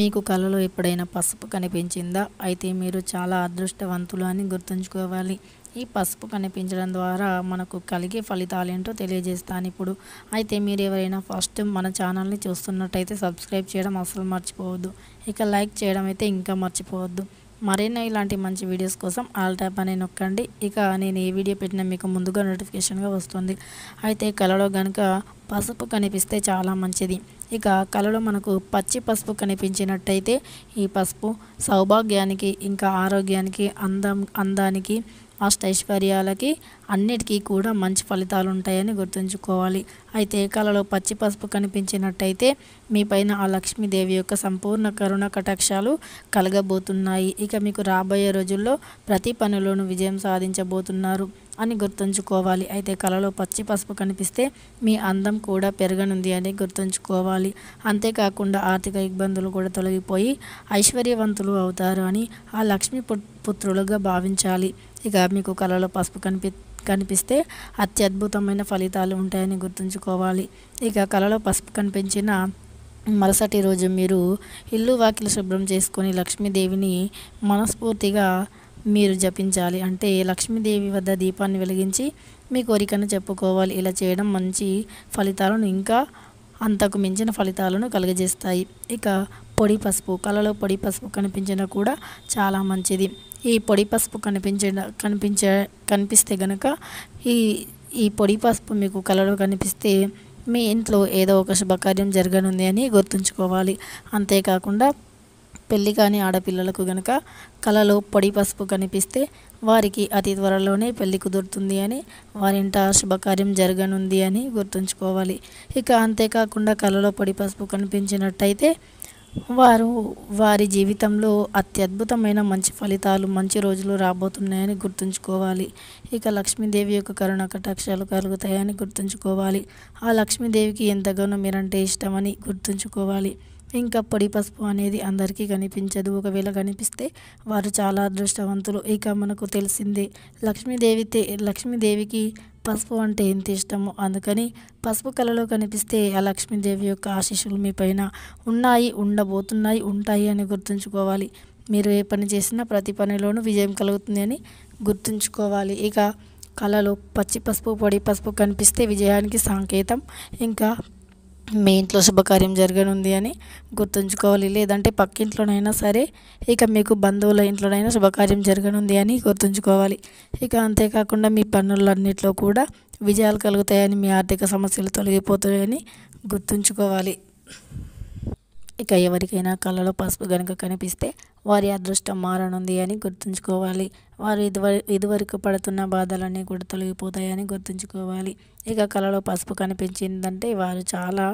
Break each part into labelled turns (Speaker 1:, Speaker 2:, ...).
Speaker 1: మీకు కళలో ఎప్పుడైనా పసుపు కనిపించిందా అయితే మీరు చాలా అదృష్టవంతులు అని గుర్తుంచుకోవాలి ఈ పసుపు కనిపించడం ద్వారా మనకు కలిగే ఫలితాలు ఏంటో తెలియజేస్తాను ఇప్పుడు అయితే మీరు ఎవరైనా ఫస్ట్ మన ఛానల్ని చూస్తున్నట్టయితే సబ్స్క్రైబ్ చేయడం అసలు మర్చిపోవద్దు ఇక లైక్ చేయడం అయితే ఇంకా మర్చిపోవద్దు మరెన్నో ఇలాంటి మంచి వీడియోస్ కోసం ఆల్ ట్యాప్ అనే నొక్కండి ఇక నేను ఏ వీడియో పెట్టినా మీకు ముందుగా నోటిఫికేషన్గా వస్తుంది అయితే కళలో కనుక పసుపు కనిపిస్తే చాలా మంచిది ఇక కళలో మనకు పచ్చి పసుపు కనిపించినట్టయితే ఈ పసుపు సౌభాగ్యానికి ఇంకా ఆరోగ్యానికి అందం అందానికి అష్టైశ్వర్యాలకి అన్నిటికీ కూడా మంచి ఫలితాలు ఉంటాయని గుర్తుంచుకోవాలి అయితే కళలో పచ్చి పసుపు కనిపించినట్టయితే మీ పైన ఆ లక్ష్మీదేవి యొక్క సంపూర్ణ కరుణ కటాక్షాలు కలగబోతున్నాయి ఇక మీకు రాబోయే రోజుల్లో ప్రతి పనిలోనూ విజయం సాధించబోతున్నారు అని గుర్తుంచుకోవాలి అయితే కళలో పచ్చి పసుపు కనిపిస్తే మీ అందం కూడా పెరగనుంది అని గుర్తుంచుకోవాలి అంతేకాకుండా ఆర్థిక ఇబ్బందులు కూడా తొలగిపోయి ఐశ్వర్యవంతులు అవుతారు అని ఆ లక్ష్మీ పుత్రులుగా భావించాలి ఇక మీకు కళలో పసుపు కనిపి కనిపిస్తే అత్యద్భుతమైన ఫలితాలు ఉంటాయని గుర్తుంచుకోవాలి ఇక కళలో పసుపు కనిపించిన మరుసటి రోజు మీరు ఇల్లు వాకిలు శుభ్రం చేసుకొని లక్ష్మీదేవిని మనస్ఫూర్తిగా మీరు జపించాలి అంటే లక్ష్మీదేవి వద్ద దీపాన్ని వెలిగించి మీ కోరికను చెప్పుకోవాలి ఇలా చేయడం మంచి ఫలితాలను ఇంకా అంతకు మించిన ఫలితాలను కలుగజేస్తాయి ఇక పొడి పసుపు కళలో పొడి పసుపు కనిపించినా కూడా చాలా మంచిది ఈ పొడి పసుపు కనిపించే కనిపించే కనిపిస్తే గనక ఈ ఈ పొడి పసుపు మీకు కలర్ కనిపిస్తే మీ ఇంట్లో ఏదో ఒక శుభకార్యం జరగనుంది అని గుర్తుంచుకోవాలి అంతేకాకుండా పెళ్ళి కాని ఆడపిల్లలకు గనక కలలో పొడి పసుపు కనిపిస్తే వారికి అతి త్వరలోనే పెళ్లి కుదురుతుంది అని వారింట శుభకార్యం జరగనుంది అని గుర్తుంచుకోవాలి ఇక అంతేకాకుండా కలలో పొడి పసుపు కనిపించినట్టయితే వారు వారి జీవితంలో అత్యద్భుతమైన మంచి ఫలితాలు మంచి రోజులు రాబోతున్నాయని గుర్తుంచుకోవాలి ఇక లక్ష్మీదేవి యొక్క కరుణ కటాక్షాలు కలుగుతాయని గుర్తుంచుకోవాలి ఆ లక్ష్మీదేవికి ఎంతగానో మీరంటే ఇష్టమని గుర్తుంచుకోవాలి ఇంకా పొడి పసుపు అనేది అందరికీ కనిపించదు ఒకవేళ కనిపిస్తే వారు చాలా అదృష్టవంతులు ఇక మనకు తెలిసిందే లక్ష్మీదేవి లక్ష్మీదేవికి పసుపు అంటే ఎంత ఇష్టమో అందుకని పసుపు కళలో కనిపిస్తే ఆ లక్ష్మీదేవి యొక్క ఆశీస్సులు మీ పైన ఉన్నాయి ఉండబోతున్నాయి ఉంటాయి అని గుర్తుంచుకోవాలి మీరు ఏ పని చేసినా ప్రతి పనిలోనూ విజయం కలుగుతుంది అని గుర్తుంచుకోవాలి ఇక కళలో పచ్చి పసుపు పొడి పసుపు కనిపిస్తే విజయానికి సంకేతం ఇంకా మీ ఇంట్లో శుభకార్యం జరగనుంది అని గుర్తుంచుకోవాలి లేదంటే పక్కింట్లోనైనా సరే ఇక మీకు బంధువుల ఇంట్లోనైనా శుభకార్యం జరగనుంది అని గుర్తుంచుకోవాలి ఇక అంతేకాకుండా మీ పనులన్నింటిలో కూడా విజయాలు కలుగుతాయని మీ ఆర్థిక సమస్యలు తొలగిపోతాయని గుర్తుంచుకోవాలి ఇక ఎవరికైనా కళ్ళలో పసుపు గనుక కనిపిస్తే వారి అదృష్టం మారనుంది అని గుర్తుంచుకోవాలి వారు ఇదివర ఇదివరకు పడుతున్న బాధలన్నీ కూడా తొలగిపోతాయని గుర్తుంచుకోవాలి ఇక కళలో పసుపు కనిపించిందంటే వారు చాలా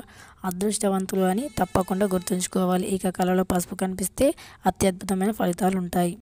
Speaker 1: అదృష్టవంతులు అని తప్పకుండా గుర్తుంచుకోవాలి ఇక కళలో పసుపు కనిపిస్తే అత్యద్భుతమైన ఫలితాలు ఉంటాయి